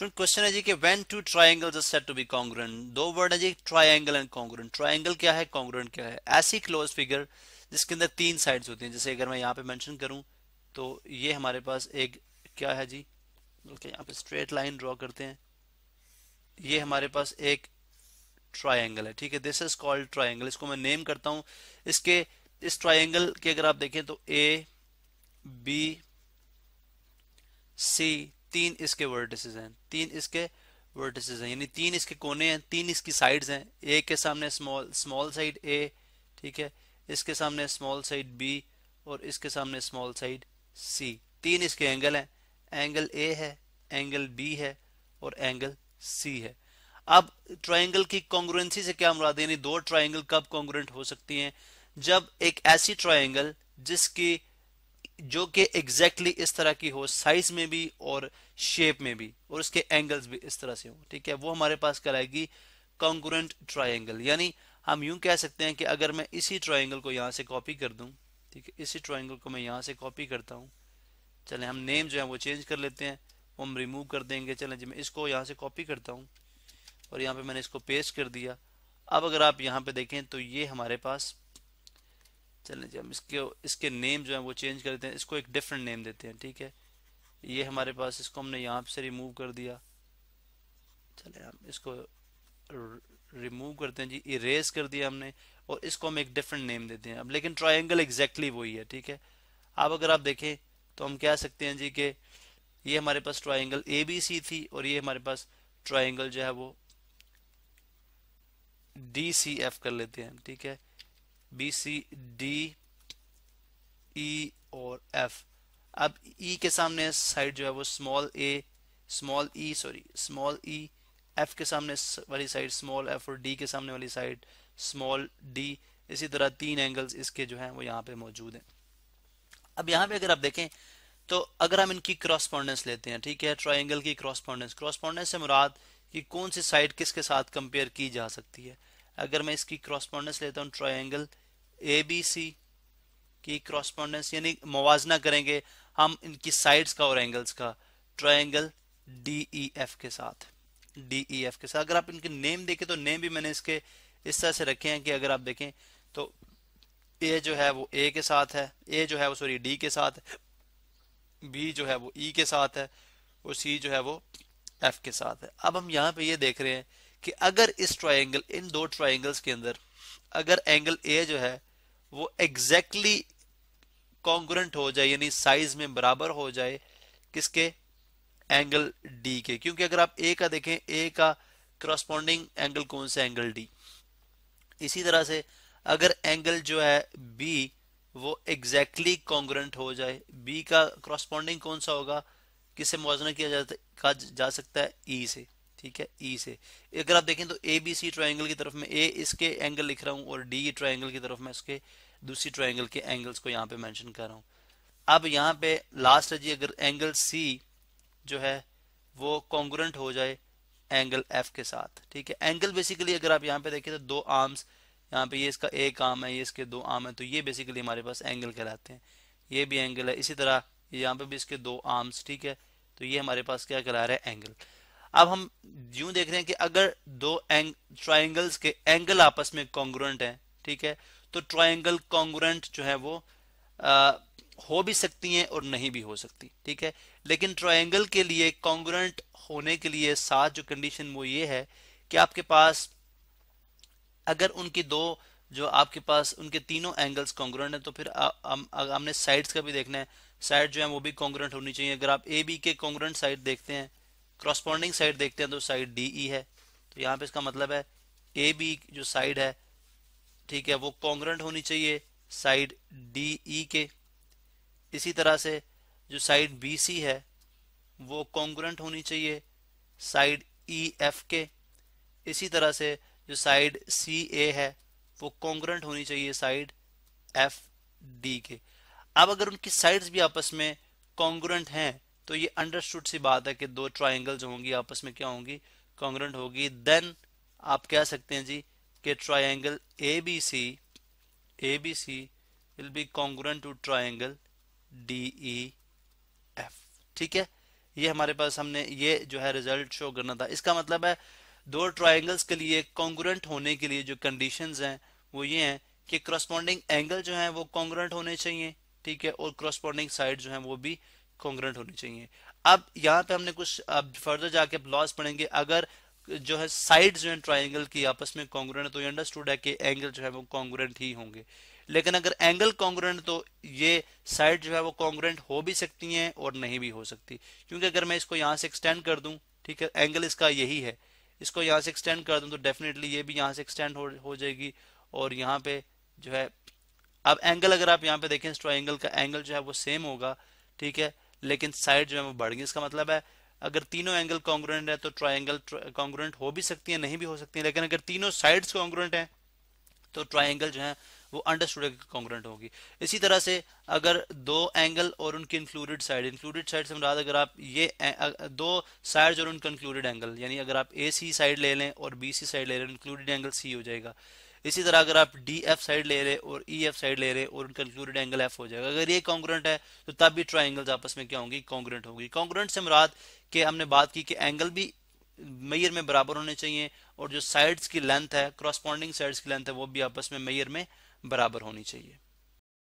student question है जी कि when two triangles are said to be congruent दो वर्ड है जी ट्रायंगल एंड कॉन्ग्रेंट ट्रायंगल क्या है कॉन्ग्रेंट क्या है ऐसी क्लोज फिगर जिसके अंदर तीन साइड्स होती हैं जैसे अगर मैं यहाँ पे मेंशन करूँ तो ये हमारे पास एक क्या है जी बल्कि यहाँ पे स्ट्रेट लाइन ड्रॉ करते हैं ये हमारे पास एक ट्राइंगल है ठीक है दिस इज कॉल्ड ट्राइंगल इसको मैं नेम करता हूँ इसके इस ट्राइंगल के अगर आप देखें तो ए बी सी तीन इसके वर्टिसेस हैं तीन इसके वर्टिसेस हैं यानी तीन इसके कोने हैं तीन इसकी साइड्स हैं ए के सामने स्मॉल स्मॉल साइड ए ठीक है इसके सामने स्मॉल साइड बी और इसके सामने स्मॉल साइड सी तीन इसके एंगल हैं एंगल ए है एंगल बी है और एंगल सी है अब ट्राइंगल की कॉन्ग्रुएंसी से क्या मुराद है यानी दो ट्राइंगल कब कॉन्ग्रेंट हो सकती हैं जब एक ऐसी ट्राइंगल जिसकी जो कि एग्जैक्टली exactly इस तरह की हो साइज में भी और शेप में भी और उसके एंगल्स भी इस तरह से हो ठीक है वो हमारे पास कराएगी कॉन्ग्रेंट ट्राइंगल यानी हम यूं कह सकते हैं कि अगर मैं इसी ट्राइंगल को यहाँ से कॉपी कर दूँ ठीक है इसी ट्राइंगल को मैं यहाँ से कॉपी करता हूँ चले हम नेम जो है वो चेंज कर लेते हैं वो हम रिमूव कर देंगे चले जी मैं इसको यहाँ से कॉपी करता हूँ और यहाँ पे मैंने इसको पेस्ट कर दिया अब अगर आप यहाँ पे देखें तो ये हमारे पास चलें जी हम इसके इसके नेम जो है वो चेंज कर देते हैं इसको एक डिफरेंट नेम देते हैं ठीक है ये हमारे पास इसको हमने यहाँ से रिमूव कर दिया चले हम इसको रिमूव करते हैं जी इरेज कर दिया हमने और इसको हम एक डिफरेंट नेम देते हैं अब लेकिन ट्राइंगल एग्जैक्टली exactly वही है ठीक है अब अगर आप देखें तो हम कह सकते हैं जी कि ये हमारे पास ट्राइंगल ए बी सी थी और ये हमारे पास ट्राइंगल जो है वो डी सी एफ कर लेते हैं ठीक है बी सी डी ई और एफ अब ई e के सामने साइड जो है वो small A small E sorry small E F के सामने वाली साइड स्मॉल एफ और डी के सामने वाली साइड स्मॉल डी इसी तरह तीन एंगल्स इसके जो हैं वो यहाँ पे मौजूद हैं अब यहाँ पे अगर आप देखें तो अगर हम इनकी क्रॉसपॉन्डेंस लेते हैं ठीक है ट्राइंगल की क्रॉसपॉन्डेंस क्रॉसपॉन्डेंस से मुराद कि कौन सी साइड किसके साथ कंपेयर की जा सकती है अगर मैं इसकी क्रॉसपॉन्डेंस लेता हूँ ट्राइंगल ए बी सी की क्रॉसपॉन्डेंस यानी मुवजना करेंगे हम इनकी साइड्स का और एंगल्स का ट्राइंगल डी ई एफ के साथ डी ई एफ के साथ अगर आप इनके नेम देखें तो नेम भी मैंने इसके इस तरह से रखे हैं कि अगर आप देखें तो ए जो है वो ए के साथ है ए जो है वो सॉरी डी के साथ बी जो है वो ई e के साथ है और सी जो है वो एफ के साथ है अब हम यहाँ पे ये यह देख रहे हैं कि अगर इस ट्राइंगल इन दो ट्राइंगल्स के अंदर अगर एंगल ए जो है वो एग्जैक्टली exactly कॉन्ग्रेंट हो जाए यानी साइज में बराबर हो जाए किसके एंगल डी के क्योंकि अगर आप ए का देखें ए का क्रॉस्पॉन्डिंग एंगल कौन सा एंगल डी इसी तरह से अगर एंगल जो है बी वो एग्जैक्टली exactly कॉन्ग्रेंट हो जाए बी का क्रॉस्पॉन्डिंग कौन सा होगा किससे मुआजना किया जा, जा सकता है ई e से ठीक है ई e से अगर आप देखें तो ए बी सी ट्राइंगल की तरफ में ए इसके एंगल लिख रहा हूँ और डी ट्राइंगल की तरफ मैं इसके दूसरी ट्राइंगल के एंगल्स को यहाँ पे मेंशन कर रहा हूँ अब यहाँ पे लास्ट है जी अगर एंगल सी जो है वो कॉन्ग्रेंट हो जाए एंगल एफ के साथ ठीक है एंगल बेसिकली अगर आप यहाँ पे देखें तो दो आर्म्स यहाँ पे ये इसका एक आर्म है ये इसके दो आर्म है तो ये बेसिकली हमारे पास एंगल कहलाते हैं ये भी एंगल है इसी तरह यहाँ पे भी इसके दो आर्म्स ठीक है तो ये हमारे पास क्या कहला रहा है एंगल अब हम यूं देख रहे हैं कि अगर दो एंग ट्राइंगल्स के एंगल आपस में कॉन्ग्रेंट हैं ठीक है तो ट्राइंगल कॉन्ग्रेंट जो है वो आ, हो भी सकती हैं और नहीं भी हो सकती ठीक है लेकिन ट्राइंगल के लिए कॉन्ग्रेंट होने के लिए साथ जो कंडीशन वो ये है कि आपके पास अगर उनकी दो जो आपके पास उनके तीनों एंगल्स कॉन्ग्रेंट हैं तो फिर हमने साइड्स का भी देखना है साइड जो है वो भी कॉन्ग्रेंट होनी चाहिए अगर आप ए बी के कॉन्ग्रेंट साइड देखते हैं क्रॉस्पॉन्डिंग साइड देखते हैं तो साइड डी ई e है तो यहाँ पे इसका मतलब है ए बी जो साइड है ठीक है वो कॉन्ग्रेंट होनी चाहिए साइड डी ई e के इसी तरह से जो साइड बी सी है वो कॉन्ग्रेंट होनी चाहिए साइड ई e एफ के इसी तरह से जो साइड सी ए है वो कॉन्ग्रेंट होनी चाहिए साइड एफ डी के अब अगर उनकी साइड्स भी आपस में कॉन्ग्रेंट हैं तो ये अंडरस्टूड सी बात है कि दो ट्राइंगल जो होंगी आपस में क्या होंगी कॉन्ग्रेंट होगी देन आप कह सकते हैं जी कि triangle A B C A B C will be congruent to triangle D E F ठीक है ये हमारे पास हमने ये जो है रिजल्ट शो करना था इसका मतलब है दो ट्राइंगल्स के लिए कॉन्ग्रेंट होने के लिए जो कंडीशन हैं वो ये हैं कि क्रॉसपॉन्डिंग एंगल जो है वो कॉन्ग्रेंट होने चाहिए ठीक है और क्रॉस्पॉन्डिंग साइड जो है वो भी कॉन्ग्रेंट होनी चाहिए अब यहाँ पे हमने कुछ अब फर्दर जाके अब लॉस पढ़ेंगे अगर जो है साइड जो है ट्राइंगल की आपस में कॉन्ग्रेंट तो ये अंडरस्टूड है कि एंगल जो है वो कॉन्ग्रेंट ही होंगे लेकिन अगर एंगल कॉन्ग्रेंट तो ये साइड जो है वो कॉन्ग्रेंट हो भी सकती हैं और नहीं भी हो सकती क्योंकि अगर मैं इसको यहाँ से एक्सटेंड कर दूँ ठीक है एंगल इसका यही है इसको यहाँ से एक्सटेंड कर दूँ तो डेफिनेटली ये भी यहाँ से एक्सटेंड हो, हो जाएगी और यहाँ पे जो है अब एंगल अगर आप यहाँ पे देखें ट्राइंगल का एंगल जो है वो सेम होगा ठीक है लेकिन साइड जो है वो बढ़ गई इसका मतलब है अगर तीनों एंगल कॉन्ग्रेंट है तो ट्राइंगल कॉन्ग्रेंट हो भी सकती है नहीं भी हो सकती है लेकिन अगर तीनों साइड्स कॉन्ग्रेंट हैं तो ट्राइंगल जो है वो अंडरस्टूड कॉन्ग्रेंट होगी इसी तरह से अगर दो एंगल और उनकी इंक्लूडेड साइड इंक्लूडेड साइड से मुराद अगर आप ये दो साइड और उनका इंक्लूडेड एंगल यानी अगर आप ए सी साइड ले लें और बी सी साइड ले लें इंक्लूडेड एंगल सी हो जाएगा इसी तरह अगर आप डी एफ साइड ले रहे और ई एफ साइड ले रहे और उनका इंक्लूडेड एंगल एफ हो जाएगा अगर ये कॉन्ग्रेंट है तो तब भी ट्राइंगल्स आपस में क्या होंगी कॉन्ग्रेंट होगी कॉन्ग्रेंट से मुराद के हमने बात की कि एंगल भी मेयर में बराबर होने चाहिए और जो साइड्स की लेंथ है क्रॉसपॉन्डिंग साइड्स की लेंथ है वो भी आपस में मेयर में बराबर होनी चाहिए